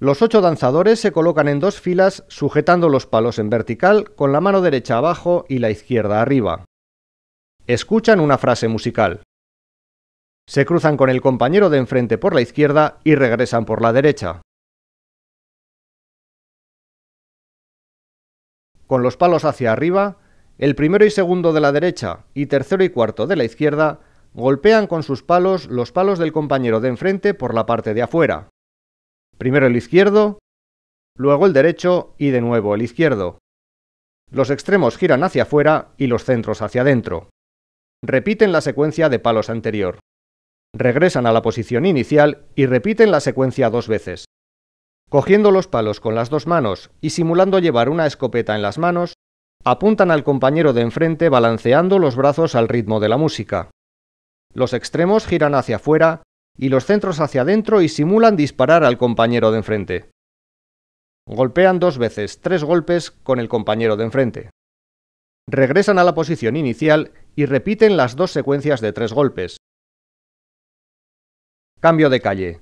Los ocho danzadores se colocan en dos filas sujetando los palos en vertical con la mano derecha abajo y la izquierda arriba. Escuchan una frase musical. Se cruzan con el compañero de enfrente por la izquierda y regresan por la derecha. Con los palos hacia arriba, el primero y segundo de la derecha y tercero y cuarto de la izquierda golpean con sus palos los palos del compañero de enfrente por la parte de afuera. Primero el izquierdo, luego el derecho y de nuevo el izquierdo. Los extremos giran hacia afuera y los centros hacia adentro. Repiten la secuencia de palos anterior. Regresan a la posición inicial y repiten la secuencia dos veces. Cogiendo los palos con las dos manos y simulando llevar una escopeta en las manos, apuntan al compañero de enfrente balanceando los brazos al ritmo de la música. Los extremos giran hacia afuera y los centros hacia adentro y simulan disparar al compañero de enfrente. Golpean dos veces, tres golpes con el compañero de enfrente. Regresan a la posición inicial y repiten las dos secuencias de tres golpes. Cambio de calle.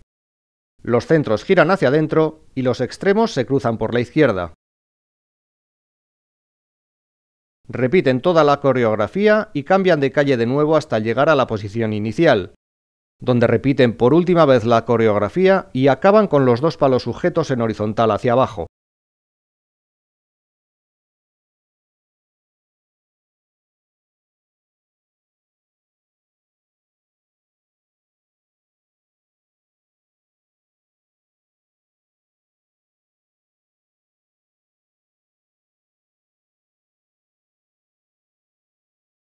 Los centros giran hacia adentro y los extremos se cruzan por la izquierda. Repiten toda la coreografía y cambian de calle de nuevo hasta llegar a la posición inicial, donde repiten por última vez la coreografía y acaban con los dos palos sujetos en horizontal hacia abajo,